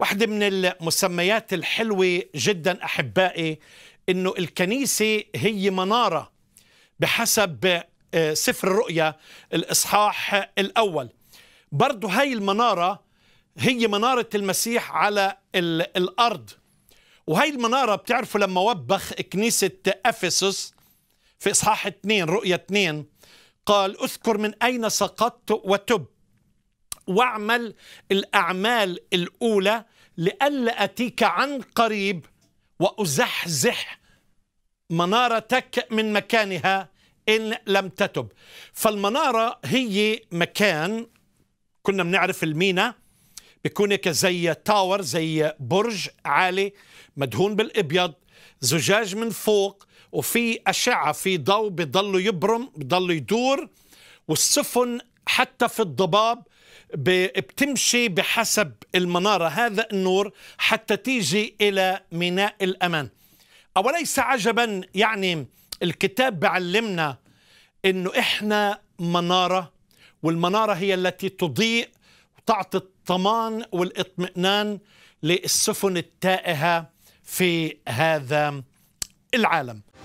واحدة من المسميات الحلوة جدا أحبائي أنه الكنيسة هي منارة بحسب آه، سفر الرؤيا الإصحاح الأول برضو هاي المنارة هي منارة المسيح على الأرض وهي المنارة بتعرفوا لما وبخ كنيسة أفسس في إصحاح 2 رؤية 2 قال أذكر من أين سقطت وتب واعمل الأعمال الأولى لئلا أتيك عن قريب وأزحزح منارتك من مكانها إن لم تتب فالمنارة هي مكان كنا بنعرف المينا بيكون هيك زي تاور زي برج عالي مدهون بالابيض زجاج من فوق وفي اشعه في ضوء بضل يبرم بضل يدور والسفن حتى في الضباب بتمشي بحسب المنارة هذا النور حتى تيجي إلى ميناء الأمان أوليس عجبا يعني الكتاب بعلمنا أنه إحنا منارة والمنارة هي التي تضيء وتعطي الطمان والاطمئنان للسفن التائهة في هذا العالم